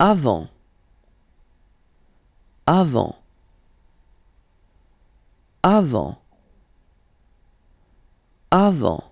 avant, avant, avant, avant.